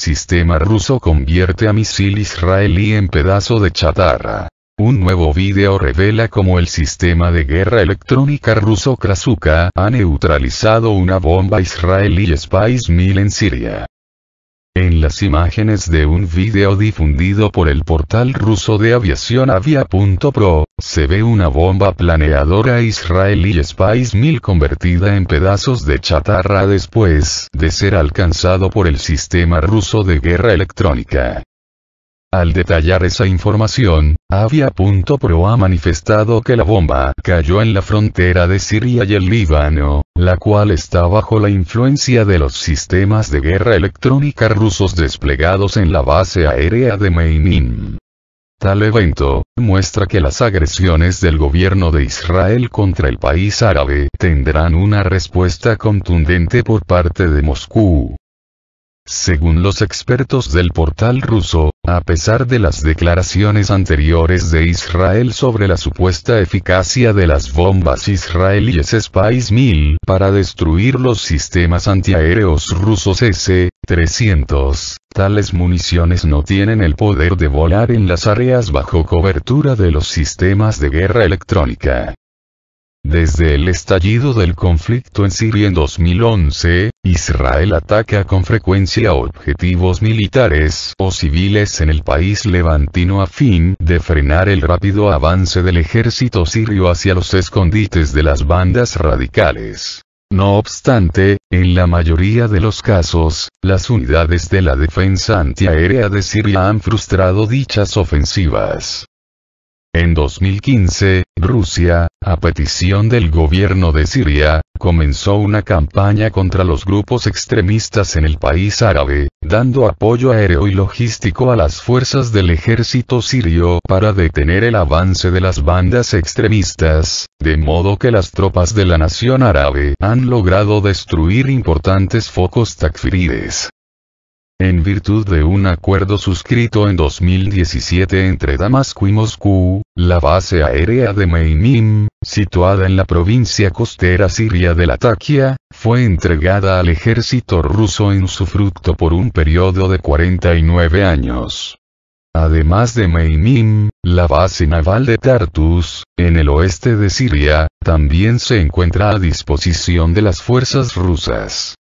Sistema ruso convierte a misil israelí en pedazo de chatarra. Un nuevo video revela cómo el sistema de guerra electrónica ruso Krasuka ha neutralizado una bomba israelí Spice 1000 en Siria. En las imágenes de un video difundido por el portal ruso de aviación Avia.pro, se ve una bomba planeadora israelí Spice 1000 convertida en pedazos de chatarra después de ser alcanzado por el sistema ruso de guerra electrónica. Al detallar esa información, Avia.pro ha manifestado que la bomba cayó en la frontera de Siria y el Líbano, la cual está bajo la influencia de los sistemas de guerra electrónica rusos desplegados en la base aérea de Meinin. Tal evento, muestra que las agresiones del gobierno de Israel contra el país árabe tendrán una respuesta contundente por parte de Moscú. Según los expertos del portal ruso, a pesar de las declaraciones anteriores de Israel sobre la supuesta eficacia de las bombas israelíes Spice-1000 para destruir los sistemas antiaéreos rusos S-300, tales municiones no tienen el poder de volar en las áreas bajo cobertura de los sistemas de guerra electrónica. Desde el estallido del conflicto en Siria en 2011, Israel ataca con frecuencia objetivos militares o civiles en el país levantino a fin de frenar el rápido avance del ejército sirio hacia los escondites de las bandas radicales. No obstante, en la mayoría de los casos, las unidades de la defensa antiaérea de Siria han frustrado dichas ofensivas. En 2015, Rusia, a petición del gobierno de Siria, comenzó una campaña contra los grupos extremistas en el país árabe, dando apoyo aéreo y logístico a las fuerzas del ejército sirio para detener el avance de las bandas extremistas, de modo que las tropas de la nación árabe han logrado destruir importantes focos takfirides en virtud de un acuerdo suscrito en 2017 entre Damasco y Moscú, la base aérea de Meimim, situada en la provincia costera siria de Latakia, fue entregada al ejército ruso en usufructo por un periodo de 49 años. Además de Meimim, la base naval de Tartus, en el oeste de Siria, también se encuentra a disposición de las fuerzas rusas.